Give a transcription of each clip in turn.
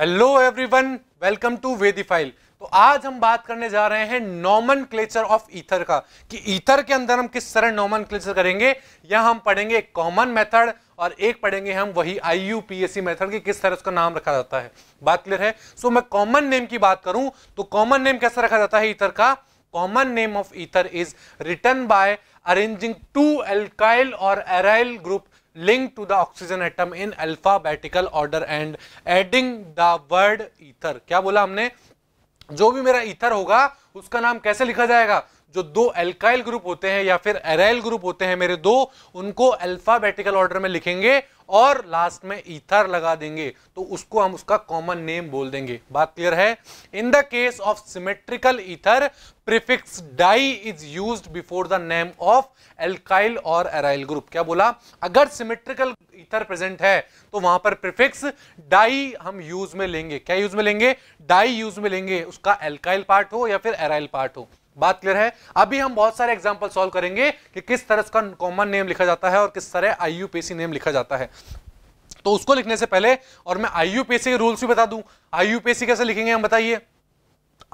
hello everyone welcome to वेदीफाइल तो आज हम बात करने जा रहे हैं नॉमन क्लेचर ऑफ ईथर का कि ईथर के अंदर हम किस तरह नॉमन क्लेचर करेंगे या हम पढ़ेंगे कॉमन मेथड और एक पढ़ेंगे हम वही I U P S C method की किस तरह उसका नाम रखा जाता है बात क्लियर है सो so, मैं कॉमन नेम की बात करूं तो कॉमन नेम कैसे रखा जाता है ईथर का common name of ether is written by arranging two alkyl और aryl group linked to the oxygen atom in alphabetical order and adding the word ether क्या बोला हमने जो भी मेरा ether होगा उसका नाम कैसे लिखा जाएगा जो दो एल्काइल ग्रुप होते हैं या फिर एराइल ग्रुप होते हैं मेरे दो उनको अल्फाबेटिकल ऑर्डर में लिखेंगे और लास्ट में ईथर लगा देंगे तो उसको हम उसका कॉमन नेम बोल देंगे बात क्लियर है in the case of symmetrical ether prefix di is use before the name of alkyl और एराइल ग्रुप क्या बोला अगर सिमेट्रिकल ईथर प्रेजेंट है तो वहां पर प्रिफिक्स डाई हम यूज में लेंगे क्या यूज में लेंगे डाई यूज में लेंगे उसका एल्काइल पार्ट हो या फिर एराइल पार्ट हो बात क्लियर है अभी हम बहुत सारे एग्जाम्पल सोल्व करेंगे कि किस तरह का कॉमन नेम लिखा जाता है और किस तरह आईयूपीसी नेम लिखा जाता है तो उसको लिखने से पहले और मैं आईयूपीएससी के रूल्स भी बता दूं आईयूपीएससी कैसे लिखेंगे हम बताइए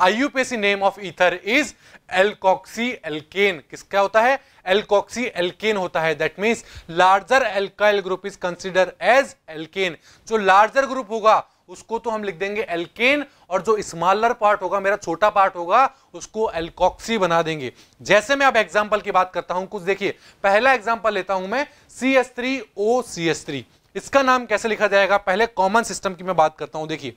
IUPAC name of ether is alkoxy alkane किसका होता है एलकॉक्सी एल्केन होता है that means larger alkyl group is consider as alkane जो लार्जर ग्रुप होगा उसको तो हम लिख देंगे एल्केन और जो स्मॉलर पार्ट होगा मेरा छोटा पार्ट होगा उसको एल्कॉक्सी बना देंगे जैसे मैं अब एग्जाम्पल की बात करता हूं कुछ देखिए पहला एग्जाम्पल लेता हूं मैं C S three O C S three इसका नाम कैसे लिखा जाएगा पहले कॉमन सिस्टम की मैं बात करता हूं देखिए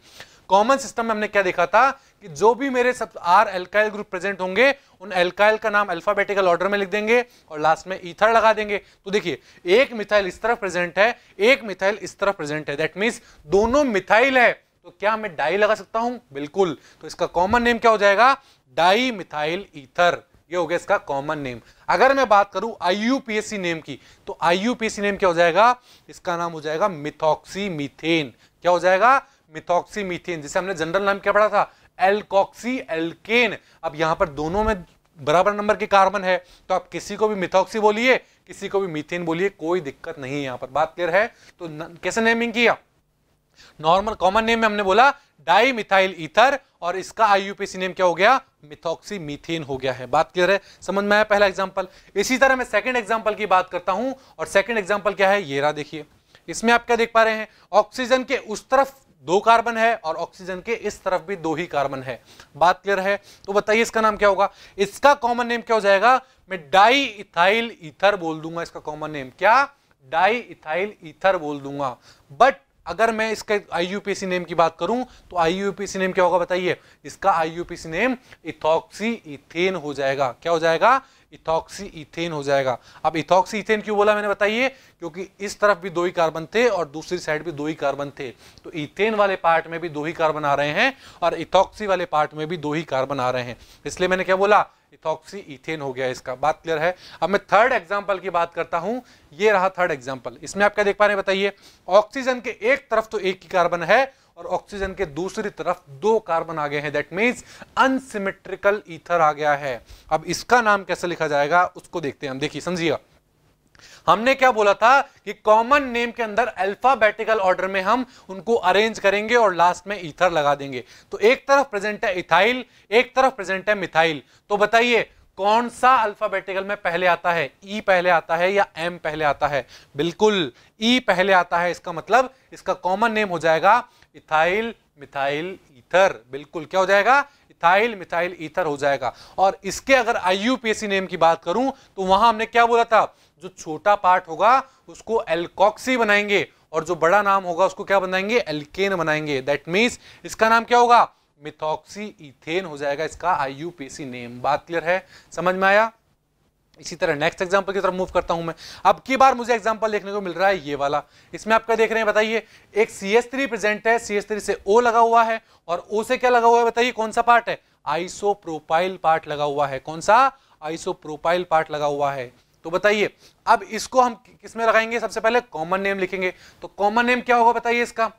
कॉमन सिस्टम में हमने क्या देखा था कि जो भी मेरे सब आर एल्काइल ग्रुप प्रेजेंट होंगे उन एल्काइल का नाम अल्फाबेटिकल ऑर्डर में लिख देंगे और लास्ट में ईथर लगा देंगे तो देखिए एक मिथाइल इस तरफ प्रेजेंट है एक मिथाइल इस तरफ प्रेजेंट है दैट मीन्स दोनों मिथाइल है तो क्या मैं डाई लगा सकता हूं बिल्कुल तो इसका कॉमन नेम क्या हो जाएगा डाई मिथाइल ईथर ये हो गया इसका कॉमन नेम अगर मैं बात करूं आईयूपीएससी नेम की तो आईयूपीएससी नेम क्या हो जाएगा इसका नाम हो जाएगा मिथॉक्सी मिथेन क्या हो जाएगा मिथॉक्सी मीथेन जिसे हमने जनरल नाम क्या पढ़ा था एलकॉक्सी एल्केन अब यहां पर दोनों में बराबर नंबर के कार्बन है तो आप किसी को भी मिथॉक्सी बोलिए किसी को भी मीथेन बोलिए कोई दिक्कत नहीं है यहां पर बात क्लियर है तो न, कैसे नेमिंग किया नॉर्मल कॉमन नेम में हमने बोला डाई मिथाइल ईथर और इसका आईयूपीसी नेम क्या हो गया मिथॉक्सी मीथेन हो गया है बात क्लियर है समझ में आया पहला एग्जाम्पल इसी तरह मैं सेकेंड एग्जाम्पल की बात करता हूं और सेकेंड एग्जाम्पल क्या है ये देखिए इसमें आप क्या देख पा रहे हैं ऑक्सीजन के उस तरफ दो कार्बन है और ऑक्सीजन के इस तरफ भी दो ही कार्बन है बात क्लियर है तो बताइए इसका नाम क्या होगा इसका कॉमन नेम क्या हो जाएगा मैं डाई इथाइल ईथर बोल दूंगा इसका कॉमन नेम क्या डाई इथाइल ईथर बोल दूंगा बट अगर मैं इसके आई नेम की बात करूं तो आई नेम क्या होगा बताइए इसका आई नेम इथॉक्सी इथेन हो जाएगा क्या हो जाएगा इथॉक्सी इथेन हो जाएगा अब इथॉक्सी इथेन क्यों बोला मैंने बताइए क्योंकि इस तरफ भी दो ही कार्बन थे और दूसरी साइड भी दो ही कार्बन थे तो इथेन वाले पार्ट में भी दो ही कार्बन आ रहे हैं और इथॉक्सी वाले पार्ट में भी दो ही कार्बन आ रहे हैं इसलिए मैंने क्या बोला इथॉक्सी इथेन हो गया इसका बात क्लियर है अब मैं थर्ड एग्जाम्पल की बात करता हूँ ये रहा थर्ड एग्जाम्पल इसमें आप क्या देख पा रहे हैं बताइए ऑक्सीजन के एक तरफ तो एक ही कार्बन है और ऑक्सीजन के दूसरी तरफ दो कार्बन आ गए हैं दैट मीन्स अनसिमेट्रिकल ईथर आ गया है अब इसका नाम कैसे लिखा जाएगा उसको देखते हैं हम देखिए समझिएगा हमने क्या बोला था कि कॉमन नेम के अंदर अल्फाबेटिकल ऑर्डर में हम उनको अरेंज करेंगे और लास्ट में ईथर लगा देंगे तो एक तरफ प्रेजेंट है इथाइल एक तरफ प्रेजेंट है मिथाइल तो बताइए कौन सा अल्फाबेटिकल में पहले आता है ई e पहले आता है या एम पहले आता है बिल्कुल ई e पहले आता है इसका मतलब इसका कॉमन नेम हो जाएगा इथाइल मिथाइल ईथर बिल्कुल क्या हो जाएगा इथाइल मिथाइल ईथर हो जाएगा और इसके अगर आई नेम की बात करूं तो वहां हमने क्या बोला था जो छोटा पार्ट होगा उसको एल्कॉक्सी बनाएंगे और जो बड़ा नाम होगा उसको क्या बनाएंगे एल्केन बनाएंगे दैट मीन्स इसका नाम क्या होगा मिथॉक्सी इथेन हो जाएगा इसका आई नेम बात क्लियर है समझ में आया इसी तरह नेक्स्ट एग्जांपल की तरफ मूव करता हूं मैं अब की बार मुझे एग्जाम्पल देखने को मिल रहा है ये वाला इसमें आपका देख रहे हैं बताइए एक सी एस थ्री प्रेजेंट है सी एस थ्री से ओ लगा हुआ है और ओ से क्या लगा हुआ है बताइए कौन सा पार्ट है आइसो प्रोपाइल पार्ट लगा हुआ है कौन सा आइसो प्रोपाइल पार्ट लगा हुआ है तो बताइए अब इसको हम किसमें लगाएंगे सबसे पहले कॉमन नेम लिखेंगे तो कॉमन नेम क्या होगा बताइए इसका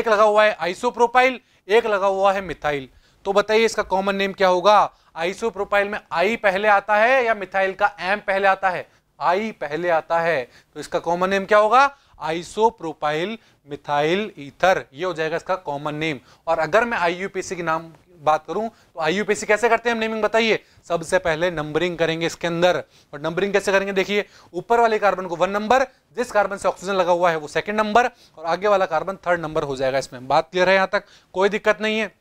एक लगा हुआ है आइसोप्रोपाइल एक लगा हुआ है मिथाइल तो बताइए इसका कॉमन नेम क्या होगा आइसोप्रोपाइल में आई पहले आता है या मिथाइल का एम पहले आता है आई पहले आता है तो इसका कॉमन नेम क्या होगा आइसोप्रोपाइल मिथाइल ईथर ये हो जाएगा इसका कॉमन नेम और अगर मैं आईयूपीसी के नाम बात करूं तो आईयूपीसी कैसे करते हैं हम नेमिंग बताइए सबसे पहले नंबरिंग करेंगे इसके अंदर और नंबरिंग कैसे करेंगे देखिए ऊपर वाले कार्बन को वन नंबर जिस कार्बन से ऑक्सीजन लगा हुआ है वो सेकंड नंबर और आगे वाला कार्बन थर्ड नंबर हो जाएगा इसमें बात क्लियर है यहां तक कोई दिक्कत नहीं है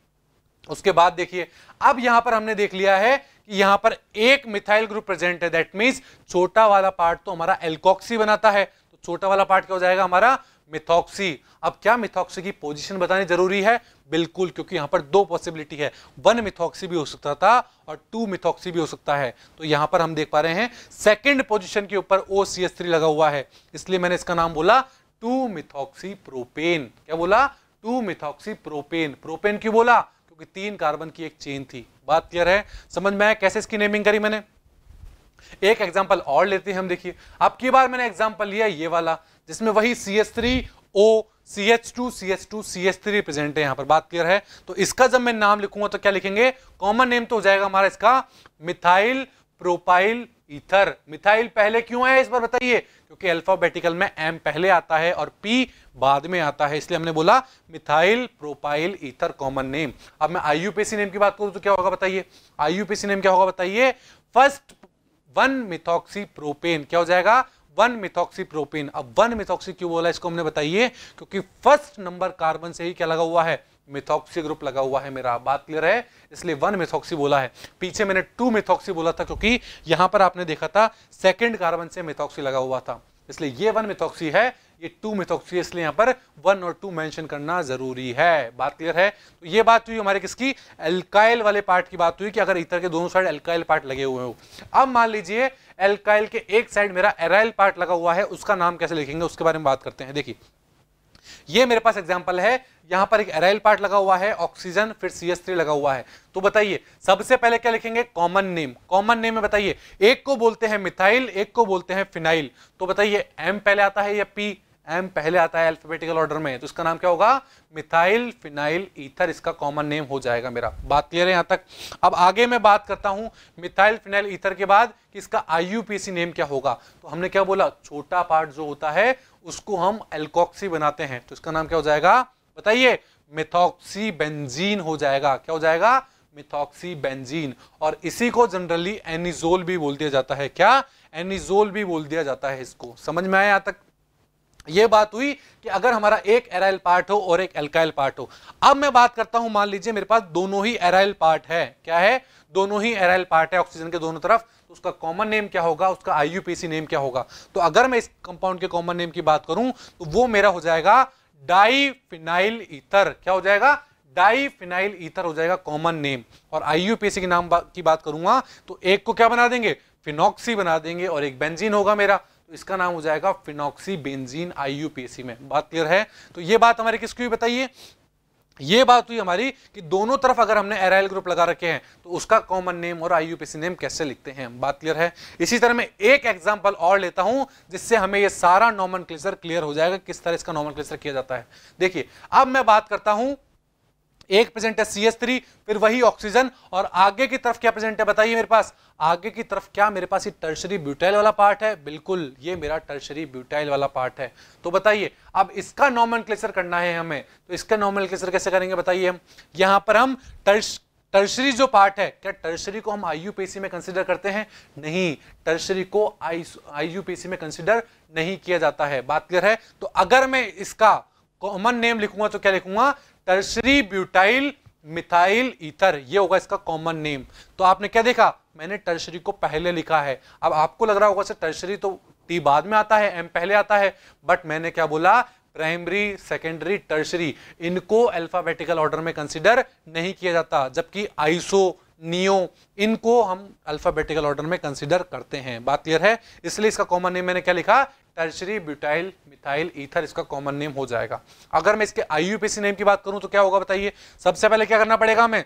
उसके बाद देखिए अब यहां पर हमने देख लिया है कि यहां पर एक मिथाइल ग्रुप प्रेजेंट है दैट मीन छोटा वाला पार्ट तो हमारा एल्कोक्सी बनाता है तो छोटा वाला पार्ट क्या हो जाएगा हमारा मिथॉक्सी अब क्या मिथॉक्सी की पोजीशन बतानी जरूरी है बिल्कुल क्योंकि यहां पर दो पॉसिबिलिटी है वन मिथॉक्सी भी हो सकता था और टू मिथॉक्सी भी हो सकता है तो यहां पर हम देख पा रहे हैं सेकंड पोजीशन के ऊपर ओ लगा हुआ है इसलिए मैंने इसका नाम बोला टू मिथॉक्सी प्रोपेन क्या बोला टू मिथॉक्सी प्रोपेन प्रोपेन क्यों बोला क्योंकि तीन कार्बन की एक चेन थी बात क्लियर है समझ में आया कैसे इसकी नेमिंग करी मैंने एक एग्जाम्पल और लेते हैं हम देखिए अब की बार मैंने एग्जाम्पल लिया ये वाला जिसमें वही C S three O C H two C H two C S three represent है यहां पर बात क्लियर है तो इसका जब मैं नाम लिखूंगा तो क्या लिखेंगे कॉमन नेम तो हो जाएगा हमारा इसका मिथाइल प्रोपाइल ईथर मिथाइल पहले क्यों है इस बार बताइए क्योंकि अल्फाबेटिकल में एम पहले आता है और पी बाद में आता है इसलिए हमने बोला methyl propyl ether common name अब मैं आईयूपीसी नेम की बात करूं तो क्या होगा बताइए आईयूपीसी नेम क्या होगा बताइए फर्स्ट वन मिथॉक्सी प्रोपेन क्या हो जाएगा वन मिथॉक्सी प्रोपेन अब वन मिथॉक्सी क्यों बोला इसको हमने बताइए क्योंकि फर्स्ट नंबर कार्बन से ही क्या लगा हुआ है मिथॉक्सी ग्रुप लगा हुआ है मेरा बात क्लियर है इसलिए वन मिथॉक्सी बोला है पीछे मैंने टू मिथॉक्सी बोला था क्योंकि यहां पर आपने देखा था सेकेंड कार्बन से मिथॉक्सी लगा हुआ था इसलिए ये वन मिथॉक्सी है ये टू मिथॉक्सी इसलिए यहां पर वन और टू मेंशन करना जरूरी है बात क्लियर है तो ये बात हुई हमारे किसकी एल्काइल वाले पार्ट की बात हुई कि अगर इतर के दोनों साइड एल्काइल पार्ट लगे हुए हो अब मान लीजिए एल्काइल के एक साइड मेरा एराइल पार्ट लगा हुआ है उसका नाम कैसे लिखेंगे उसके बारे में बात करते हैं देखिए ये मेरे पास एग्जाम्पल है यहां पर एक एराइल पार्ट लगा हुआ है ऑक्सीजन फिर सी एस थ्री लगा हुआ है तो बताइए सबसे पहले क्या लिखेंगे कॉमन नेम कॉमन नेम में बताइए एक को बोलते हैं मिथाइल एक को बोलते हैं फिनाइल तो बताइए एम पहले आता है या पी एम पहले आता है अल्फाबेटिकल ऑर्डर में तो इसका नाम क्या होगा मिथाइल फिनाइल ईथर इसका कॉमन नेम हो जाएगा मेरा बात क्लियर है यहाँ तक अब आगे मैं बात करता हूँ मिथाइल फिनाइल ईथर के बाद कि इसका आईयूपीसी नेम क्या होगा तो हमने क्या बोला छोटा पार्ट जो होता है उसको हम एल्कोक्सी बनाते हैं तो इसका नाम क्या हो जाएगा बताइए मिथॉक्सी बेंजीन हो जाएगा क्या हो जाएगा मिथॉक्सी बेंजीन और इसी को जनरली एनिजोल भी बोल दिया जाता है क्या एनिजोल भी बोल दिया जाता है इसको समझ में आया यहाँ तक ये बात हुई कि अगर हमारा एक एराइल पार्ट हो और एक एल्काइल पार्ट हो अब मैं बात करता हूं मान लीजिए मेरे पास दोनों ही एराइल पार्ट है क्या है दोनों ही एराइल पार्ट है ऑक्सीजन के दोनों तरफ तो उसका कॉमन नेम क्या होगा उसका आईयूपीसी नेम क्या होगा तो अगर मैं इस कंपाउंड के कॉमन नेम की बात करूं तो वो मेरा हो जाएगा डाइफिनाइल ईथर क्या हो जाएगा डाइफिनाइल ईथर हो जाएगा कॉमन नेम और आईयूपीसी के नाम बा, की बात करूंगा तो एक को क्या बना देंगे फिनॉक्सी बना देंगे और एक बेंजीन होगा मेरा इसका नाम हो जाएगा फिनॉक्सी बेंजीन आईयूपीएसी में बात क्लियर है तो ये बात हमारे किसकी बताइए ये बात हुई हमारी कि दोनों तरफ अगर हमने एराइल ग्रुप लगा रखे हैं तो उसका कॉमन नेम और आईयूपीसी नेम कैसे लिखते हैं बात क्लियर है इसी तरह मैं एक एग्जांपल और लेता हूं जिससे हमें ये सारा नॉमन क्लेसर क्लियर हो जाएगा किस तरह इसका नॉमन क्लेसर किया जाता है देखिए अब मैं बात करता हूं एक प्रेजेंट है सी एस थ्री फिर वही ऑक्सीजन और आगे की तरफ क्या प्रेजेंट है बताइए मेरे पास आगे की तरफ क्या मेरे पास ये टर्शरी ब्यूटाइल वाला पार्ट है बिल्कुल ये मेरा टर्शरी ब्यूटाइल वाला पार्ट है तो बताइए अब इसका नॉर्मल करना है हमें तो इसका नॉर्मल कैसे करेंगे बताइए हम यहाँ पर हम टर्श टर्शरी जो पार्ट है क्या टर्शरी को हम आईयूपीसी में कंसिडर करते हैं नहीं टर्शरी को आई आईयूपीसी में कंसिडर नहीं किया जाता है बात क्लियर है तो अगर मैं इसका कॉमन नेम लिखूंगा तो क्या लिखूंगा टर्सरी ब्यूटाइल मिथाइल ईथर ये होगा इसका कॉमन नेम तो आपने क्या देखा मैंने टर्सरी को पहले लिखा है अब आपको लग रहा होगा सर टर्सरी तो टी बाद में आता है एम पहले आता है बट मैंने क्या बोला प्राइमरी सेकेंडरी टर्सरी इनको अल्फाबेटिकल ऑर्डर में कंसिडर नहीं किया जाता जबकि आइसो नियो इनको हम अल्फ़ाबेटिकल ऑर्डर में कंसिडर करते हैं बात क्लियर है इसलिए इसका कॉमन नेम मैंने क्या लिखा टर्चरी ब्यूटाइल मिथाइल ईथर इसका कॉमन नेम हो जाएगा अगर मैं इसके आई नेम की बात करूं तो क्या होगा बताइए सबसे पहले क्या करना पड़ेगा हमें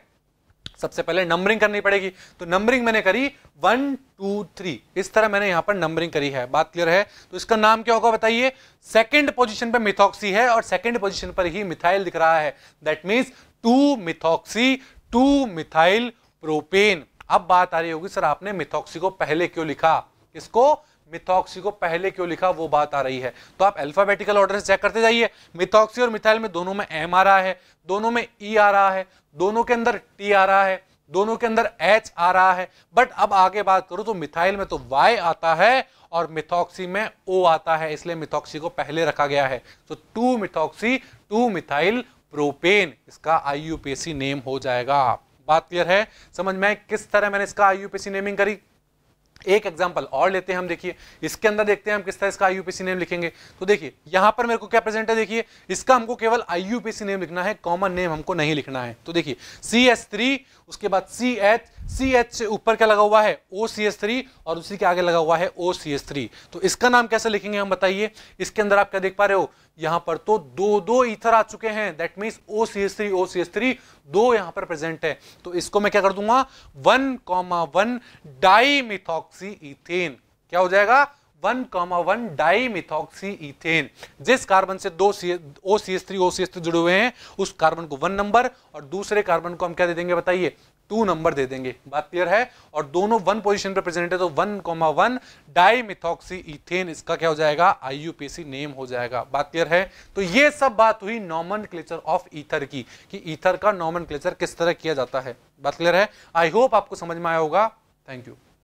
सबसे पहले नंबरिंग करनी पड़ेगी तो नंबरिंग मैंने करी वन टू थ्री इस तरह मैंने यहां पर नंबरिंग करी है बात क्लियर है तो इसका नाम क्या होगा बताइए सेकंड पोजीशन पर मिथॉक्सी है और सेकंड पोजीशन पर ही मिथाइल दिख रहा है that means two methoxy two methyl propane अब बात आ रही होगी सर आपने मिथॉक्सी को पहले क्यों लिखा इसको मिथॉक्सी को पहले क्यों लिखा वो बात आ रही है तो आप अल्फाबेटिकल ऑर्डर से चेक करते जाइए मिथॉक्सी और मिथाइल में दोनों में एम आ रहा है दोनों में ई e आ रहा है दोनों के अंदर टी आ रहा है दोनों के अंदर एच आ रहा है बट अब आगे बात करूं तो मिथाइल में तो वाई आता है और मिथॉक्सी में ओ आता है इसलिए मिथॉक्सी को पहले रखा गया है तो two methoxy two methyl propane इसका आई नेम हो जाएगा बात क्लियर है समझ में किस तरह मैंने इसका आई नेमिंग करी एक एग्जाम्पल और लेते हैं हम देखिए इसके अंदर देखते हैं हम किस तरह इसका आईयूपीसी नेम लिखेंगे तो देखिए यहां पर मेरे को क्या प्रेजेंट है देखिए इसका हमको केवल आईयूपीसी नेम लिखना है कॉमन नेम हमको नहीं लिखना है तो देखिए सी एस थ्री उसके बाद सी एच सी एच से ऊपर क्या लगा हुआ है ओ सी एस थ्री और उसी के आगे लगा हुआ है ओ सी एस थ्री तो इसका नाम कैसे लिखेंगे हम बताइए इसके अंदर आप क्या देख पा रहे हो यहां पर तो दो दो ईथर आ चुके हैं that mean O C S three O C S three दो यहां पर प्रेजेंट है तो इसको मैं क्या कर दूंगा one comma one dimethoxy ethane क्या हो जाएगा one comma one di methoxy ethane जिस कार्बन से दो C O C S three O C S three जुड़े हुए हैं उस कार्बन को वन नंबर और दूसरे कार्बन को हम क्या दे देंगे बताइए टू नंबर दे देंगे बात क्लियर है और दोनों वन पोजिशन पर प्रेजेंट है तो one comma one di methoxy ethane इसका क्या हो जाएगा आईयूपीसी नेम हो जाएगा बात क्लियर है तो ये सब बात हुई नॉमन क्लेचर ऑफ ईथर की कि ईथर का नॉमन क्लेचर किस तरह किया जाता है बात क्लियर है आई होप आपको समझ में आया होगा थैंक यू